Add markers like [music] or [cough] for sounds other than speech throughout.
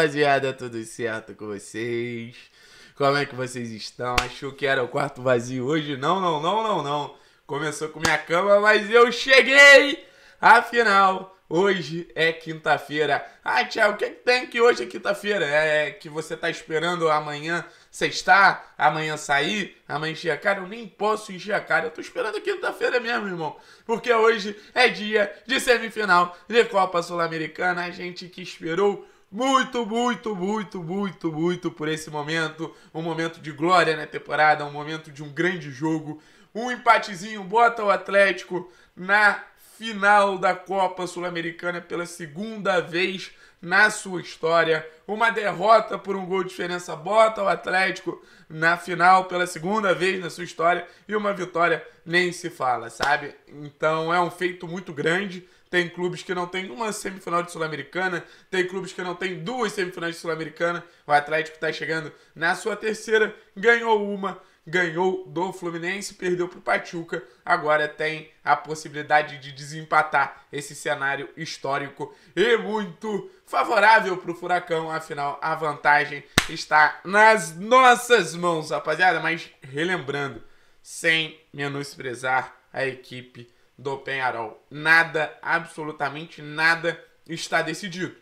rapaziada, tudo certo com vocês? Como é que vocês estão? Achou que era o quarto vazio hoje? Não, não, não, não, não. Começou com minha cama, mas eu cheguei! Afinal, hoje é quinta-feira. Ah, Tiago, o que, é que tem que hoje é quinta-feira? É, é que você tá esperando amanhã sextar, amanhã sair, amanhã encher a cara. Eu nem posso encher a cara. Eu tô esperando a quinta-feira mesmo, irmão. Porque hoje é dia de semifinal de Copa Sul-Americana. A gente que esperou muito, muito, muito, muito, muito por esse momento. Um momento de glória na temporada, um momento de um grande jogo. Um empatezinho bota o Atlético na final da Copa Sul-Americana pela segunda vez na sua história. Uma derrota por um gol de diferença bota o Atlético na final pela segunda vez na sua história e uma vitória nem se fala, sabe? Então é um feito muito grande tem clubes que não tem uma semifinal de Sul-Americana, tem clubes que não tem duas semifinais de Sul-Americana. O Atlético está chegando na sua terceira, ganhou uma, ganhou do Fluminense, perdeu para o Pachuca, agora tem a possibilidade de desempatar esse cenário histórico e muito favorável para o Furacão, afinal a vantagem está nas nossas mãos, rapaziada. Mas relembrando, sem menosprezar a equipe do Penharol. Nada, absolutamente nada está decidido.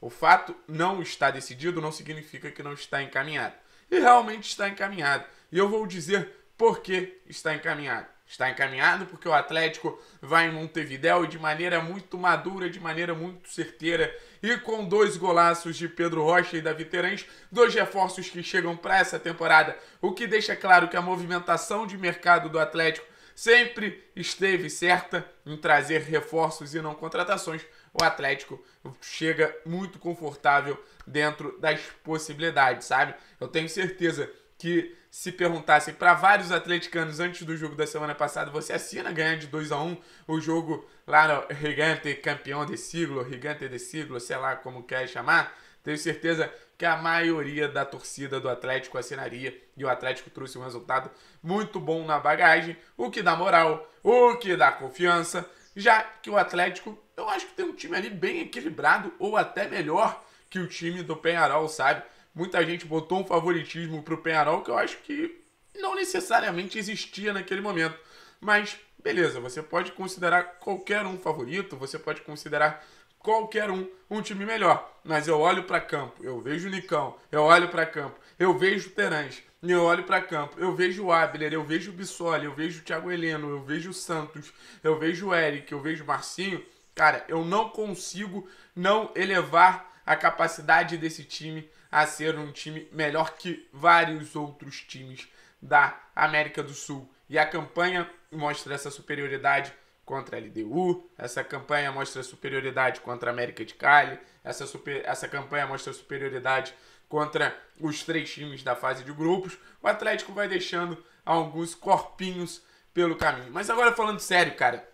O fato não está decidido não significa que não está encaminhado. E realmente está encaminhado. E eu vou dizer por que está encaminhado. Está encaminhado porque o Atlético vai em Montevidéu de maneira muito madura, de maneira muito certeira e com dois golaços de Pedro Rocha e Davi Terãs, dois reforços que chegam para essa temporada, o que deixa claro que a movimentação de mercado do Atlético sempre esteve certa em trazer reforços e não contratações. O Atlético chega muito confortável dentro das possibilidades, sabe? Eu tenho certeza que se perguntassem para vários atleticanos antes do jogo da semana passada, você assina ganhar de 2 a 1 um, o jogo lá no Gigante campeão de siglo, Rigante de siglo, sei lá como quer chamar, tenho certeza que a maioria da torcida do Atlético assinaria e o Atlético trouxe um resultado muito bom na bagagem, o que dá moral, o que dá confiança, já que o Atlético, eu acho que tem um time ali bem equilibrado ou até melhor que o time do Penharol, sabe? Muita gente botou um favoritismo pro Penharol que eu acho que não necessariamente existia naquele momento. Mas beleza, você pode considerar qualquer um favorito, você pode considerar qualquer um um time melhor. Mas eu olho para campo, eu vejo o Nicão, eu olho para campo, eu vejo o Terãs, eu olho para campo, eu vejo o Abner, eu vejo o Bissoli, eu vejo o Thiago Heleno, eu vejo o Santos, eu vejo o Eric, eu vejo o Marcinho. Cara, eu não consigo não elevar a capacidade desse time a ser um time melhor que vários outros times da América do Sul. E a campanha mostra essa superioridade contra a LDU, essa campanha mostra superioridade contra a América de Cali, essa, super, essa campanha mostra superioridade contra os três times da fase de grupos. O Atlético vai deixando alguns corpinhos pelo caminho. Mas agora falando sério, cara,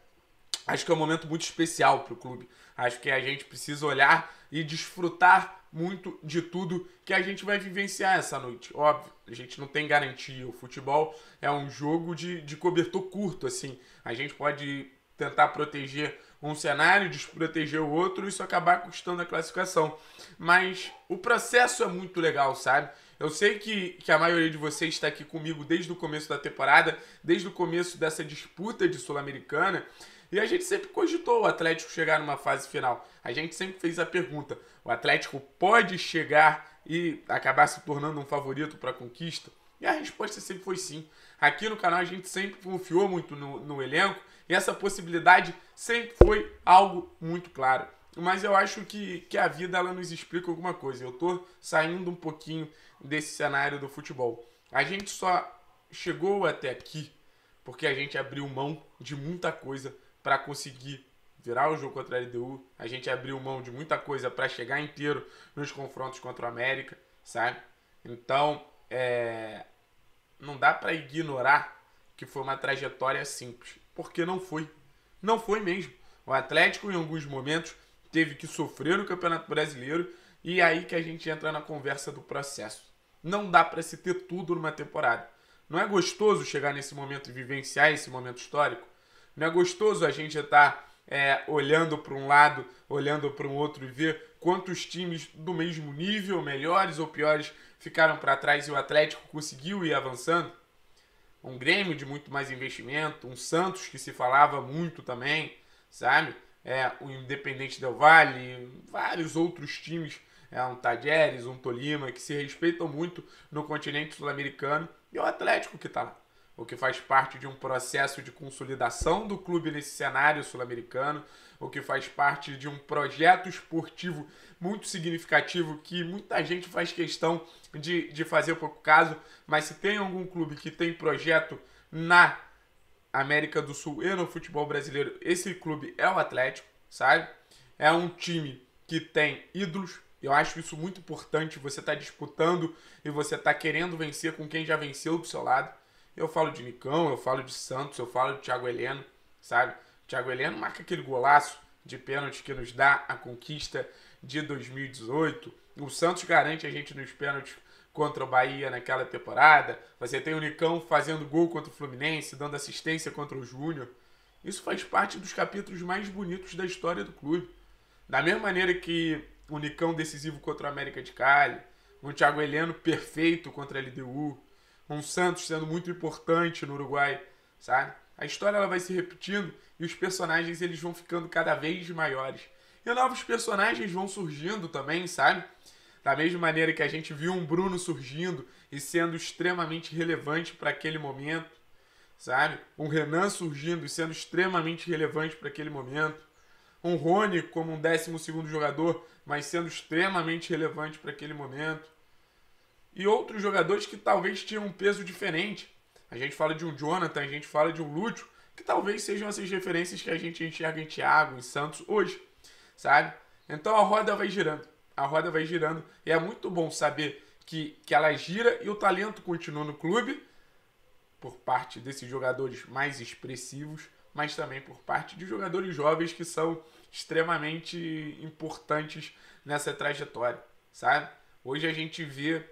acho que é um momento muito especial para o clube. Acho que a gente precisa olhar e desfrutar muito de tudo que a gente vai vivenciar essa noite. Óbvio, a gente não tem garantia. O futebol é um jogo de, de cobertor curto, assim. A gente pode tentar proteger um cenário, desproteger o outro e isso acabar custando a classificação. Mas o processo é muito legal, sabe? Eu sei que, que a maioria de vocês está aqui comigo desde o começo da temporada, desde o começo dessa disputa de Sul-Americana. E a gente sempre cogitou o Atlético chegar numa fase final. A gente sempre fez a pergunta: o Atlético pode chegar e acabar se tornando um favorito para a conquista? E a resposta sempre foi sim. Aqui no canal a gente sempre confiou muito no, no elenco essa possibilidade sempre foi algo muito claro. Mas eu acho que, que a vida ela nos explica alguma coisa. Eu tô saindo um pouquinho desse cenário do futebol. A gente só chegou até aqui porque a gente abriu mão de muita coisa para conseguir virar o jogo contra a LDU. A gente abriu mão de muita coisa para chegar inteiro nos confrontos contra o América, sabe? Então, é... não dá para ignorar que foi uma trajetória simples, porque não foi. Não foi mesmo. O Atlético, em alguns momentos, teve que sofrer no Campeonato Brasileiro e é aí que a gente entra na conversa do processo. Não dá para se ter tudo numa temporada. Não é gostoso chegar nesse momento e vivenciar esse momento histórico? Não é gostoso a gente estar tá, é, olhando para um lado, olhando para um outro e ver quantos times do mesmo nível, melhores ou piores, ficaram para trás e o Atlético conseguiu ir avançando? um Grêmio de muito mais investimento, um Santos que se falava muito também, sabe? É, o Independente Del Vale, vários outros times, é, um Tajeres, um Tolima, que se respeitam muito no continente sul-americano, e o Atlético que está lá o que faz parte de um processo de consolidação do clube nesse cenário sul-americano, o que faz parte de um projeto esportivo muito significativo que muita gente faz questão de, de fazer pouco caso, mas se tem algum clube que tem projeto na América do Sul e no futebol brasileiro, esse clube é o Atlético, sabe? É um time que tem ídolos, eu acho isso muito importante. Você está disputando e você está querendo vencer com quem já venceu do seu lado. Eu falo de Nicão, eu falo de Santos, eu falo de Thiago Heleno, sabe? Thiago Heleno marca aquele golaço de pênalti que nos dá a conquista de 2018. O Santos garante a gente nos pênaltis contra o Bahia naquela temporada. Você tem o Nicão fazendo gol contra o Fluminense, dando assistência contra o Júnior. Isso faz parte dos capítulos mais bonitos da história do clube. Da mesma maneira que o Nicão decisivo contra o América de Cali, o Thiago Heleno perfeito contra a LDU, um Santos sendo muito importante no Uruguai, sabe? A história ela vai se repetindo e os personagens eles vão ficando cada vez maiores. E novos personagens vão surgindo também, sabe? Da mesma maneira que a gente viu um Bruno surgindo e sendo extremamente relevante para aquele momento, sabe? Um Renan surgindo e sendo extremamente relevante para aquele momento. Um Rony como um décimo segundo jogador, mas sendo extremamente relevante para aquele momento e outros jogadores que talvez tinham um peso diferente. A gente fala de um Jonathan, a gente fala de um Lúcio, que talvez sejam essas referências que a gente enxerga em Thiago, em Santos hoje, sabe? Então a roda vai girando, a roda vai girando e é muito bom saber que, que ela gira e o talento continua no clube por parte desses jogadores mais expressivos, mas também por parte de jogadores jovens que são extremamente importantes nessa trajetória, sabe? Hoje a gente vê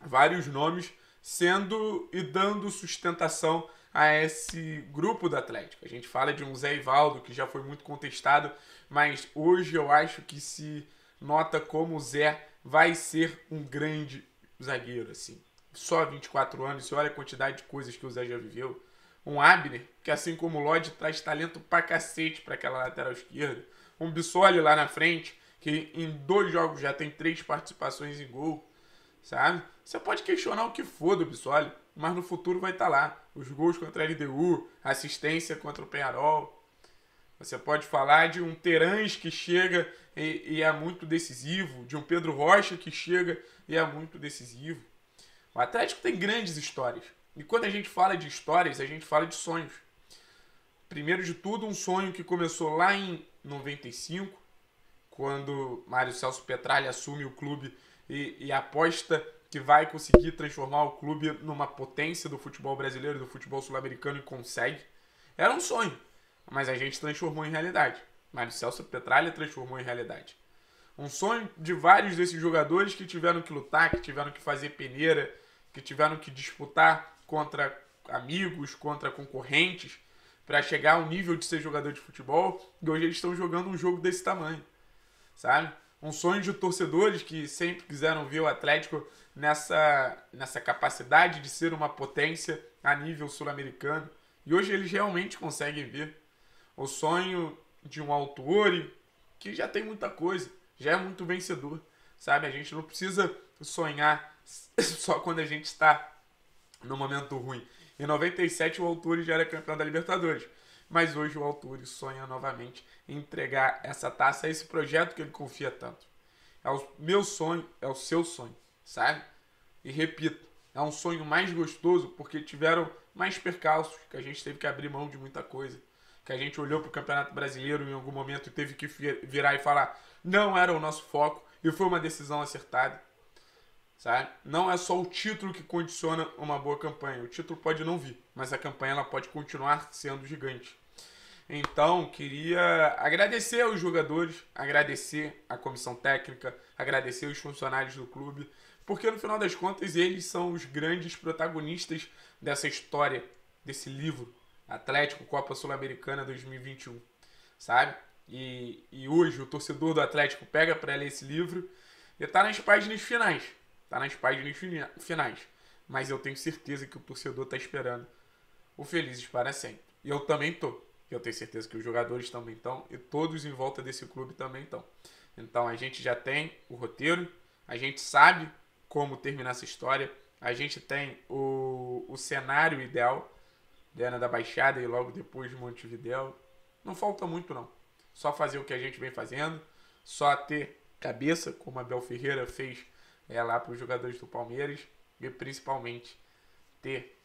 vários nomes, sendo e dando sustentação a esse grupo do Atlético. A gente fala de um Zé Ivaldo que já foi muito contestado, mas hoje eu acho que se nota como o Zé vai ser um grande zagueiro assim. Só 24 anos, você olha a quantidade de coisas que o Zé já viveu. Um Abner, que assim como o Lodge, traz talento pra cacete para aquela lateral esquerda. Um Bissoli lá na frente, que em dois jogos já tem três participações em gol sabe? Você pode questionar o que for do Bissoli, mas no futuro vai estar tá lá. Os gols contra a LDU, assistência contra o Penharol. Você pode falar de um Terãs que chega e, e é muito decisivo, de um Pedro Rocha que chega e é muito decisivo. O Atlético tem grandes histórias. E quando a gente fala de histórias, a gente fala de sonhos. Primeiro de tudo, um sonho que começou lá em 95, quando Mário Celso Petralha assume o clube e, e aposta que vai conseguir transformar o clube numa potência do futebol brasileiro, do futebol sul-americano e consegue. Era um sonho, mas a gente transformou em realidade. Mário Celso Petralha transformou em realidade. Um sonho de vários desses jogadores que tiveram que lutar, que tiveram que fazer peneira, que tiveram que disputar contra amigos, contra concorrentes, para chegar ao nível de ser jogador de futebol, e hoje eles estão jogando um jogo desse tamanho, sabe? um sonho de torcedores que sempre quiseram ver o Atlético nessa, nessa capacidade de ser uma potência a nível sul-americano. E hoje eles realmente conseguem ver o sonho de um autor que já tem muita coisa, já é muito vencedor, sabe? A gente não precisa sonhar [laughs] só quando a gente está no momento ruim. Em 97 o autor já era campeão da Libertadores mas hoje o Altuve sonha novamente em entregar essa taça a esse projeto que ele confia tanto. É o meu sonho, é o seu sonho, sabe? E repito, é um sonho mais gostoso porque tiveram mais percalços, que a gente teve que abrir mão de muita coisa, que a gente olhou para o Campeonato Brasileiro em algum momento e teve que virar e falar não era o nosso foco e foi uma decisão acertada. Sabe? Não é só o título que condiciona uma boa campanha. O título pode não vir, mas a campanha ela pode continuar sendo gigante. Então, queria agradecer aos jogadores, agradecer à comissão técnica, agradecer aos funcionários do clube, porque no final das contas eles são os grandes protagonistas dessa história, desse livro, Atlético Copa Sul-Americana 2021, sabe? E, e hoje o torcedor do Atlético pega para ler esse livro e está nas páginas finais. Tá nas páginas finais. Mas eu tenho certeza que o torcedor tá esperando o Felizes para sempre. E eu também tô. Eu tenho certeza que os jogadores também estão. E todos em volta desse clube também estão. Então a gente já tem o roteiro. A gente sabe como terminar essa história. A gente tem o, o cenário ideal. Diana da Baixada e logo depois Montevideo. Não falta muito, não. Só fazer o que a gente vem fazendo, só ter cabeça, como a Bel Ferreira fez é lá para os jogadores do Palmeiras e principalmente ter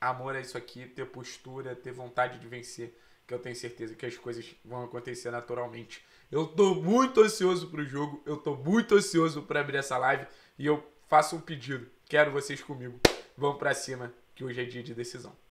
amor a isso aqui, ter postura, ter vontade de vencer, que eu tenho certeza que as coisas vão acontecer naturalmente. Eu tô muito ansioso pro jogo, eu tô muito ansioso para abrir essa live e eu faço um pedido, quero vocês comigo. Vamos para cima, que hoje é dia de decisão.